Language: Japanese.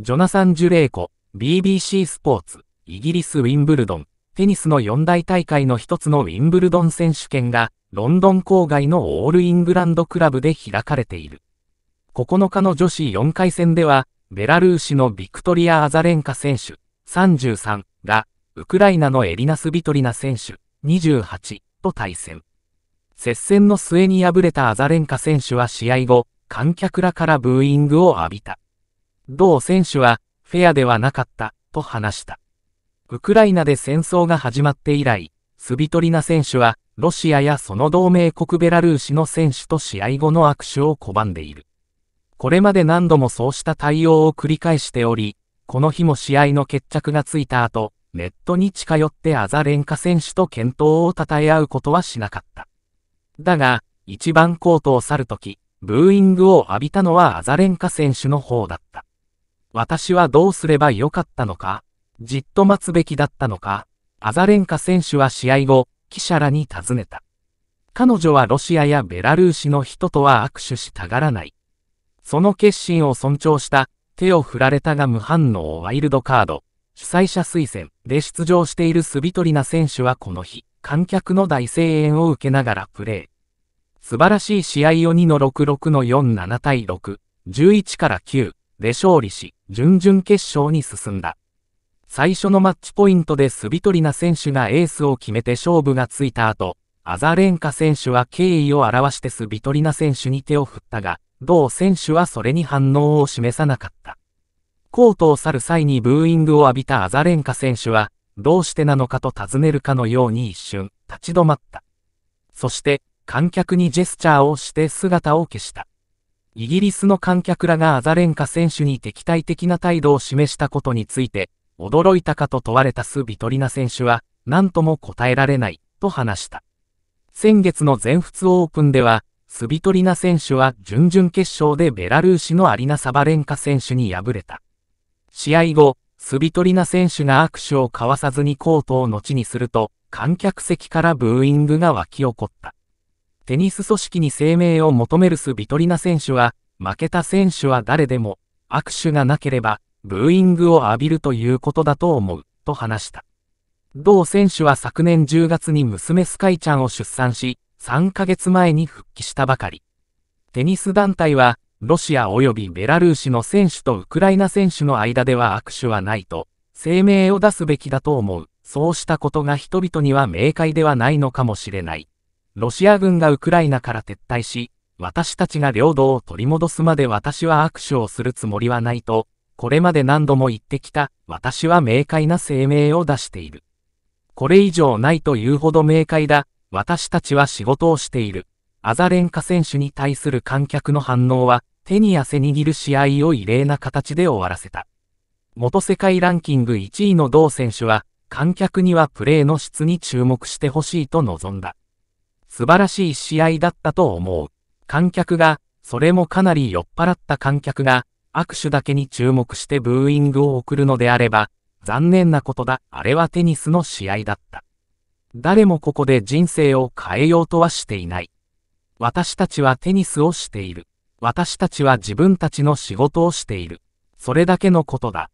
ジョナサン・ジュレイコ、BBC スポーツ、イギリス・ウィンブルドン、テニスの四大大会の一つのウィンブルドン選手権が、ロンドン郊外のオールイングランドクラブで開かれている。9日の女子4回戦では、ベラルーシのビクトリア・アザレンカ選手、33が、ウクライナのエリナス・ビトリナ選手、28と対戦。接戦の末に敗れたアザレンカ選手は試合後、観客らからブーイングを浴びた。同選手は、フェアではなかった、と話した。ウクライナで戦争が始まって以来、スビトリナ選手は、ロシアやその同盟国ベラルーシの選手と試合後の握手を拒んでいる。これまで何度もそうした対応を繰り返しており、この日も試合の決着がついた後、ネットに近寄ってアザレンカ選手と健闘を称え合うことはしなかった。だが、一番コートを去るとき、ブーイングを浴びたのはアザレンカ選手の方だった。私はどうすればよかったのかじっと待つべきだったのかアザレンカ選手は試合後、記者らに尋ねた。彼女はロシアやベラルーシの人とは握手したがらない。その決心を尊重した、手を振られたが無反応ワイルドカード、主催者推薦で出場しているスビトリナ選手はこの日、観客の大声援を受けながらプレー。素晴らしい試合を2の66の47対6、11から9、で勝利し、準々決勝に進んだ。最初のマッチポイントでスビトリナ選手がエースを決めて勝負がついた後、アザレンカ選手は敬意を表してスビトリナ選手に手を振ったが、同選手はそれに反応を示さなかった。コートを去る際にブーイングを浴びたアザレンカ選手は、どうしてなのかと尋ねるかのように一瞬、立ち止まった。そして、観客にジェスチャーをして姿を消した。イギリスの観客らがアザレンカ選手に敵対的な態度を示したことについて、驚いたかと問われたス・ビトリナ選手は、何とも答えられない、と話した。先月の全仏オープンでは、スビトリナ選手は準々決勝でベラルーシのアリナ・サバレンカ選手に敗れた。試合後、スビトリナ選手が握手を交わさずにコートを後にすると、観客席からブーイングが沸き起こった。テニス組織に声明を求めるスビトリナ選手は、負けた選手は誰でも、握手がなければ、ブーイングを浴びるということだと思う、と話した。同選手は昨年10月に娘スカイちゃんを出産し、3ヶ月前に復帰したばかり。テニス団体は、ロシア及びベラルーシの選手とウクライナ選手の間では握手はないと、声明を出すべきだと思う。そうしたことが人々には明快ではないのかもしれない。ロシア軍がウクライナから撤退し、私たちが領土を取り戻すまで私は握手をするつもりはないと、これまで何度も言ってきた、私は明快な声明を出している。これ以上ないというほど明快だ、私たちは仕事をしている。アザレンカ選手に対する観客の反応は、手に汗握る試合を異例な形で終わらせた。元世界ランキング1位の同選手は、観客にはプレーの質に注目してほしいと望んだ。素晴らしい試合だったと思う。観客が、それもかなり酔っ払った観客が、握手だけに注目してブーイングを送るのであれば、残念なことだ、あれはテニスの試合だった。誰もここで人生を変えようとはしていない。私たちはテニスをしている。私たちは自分たちの仕事をしている。それだけのことだ。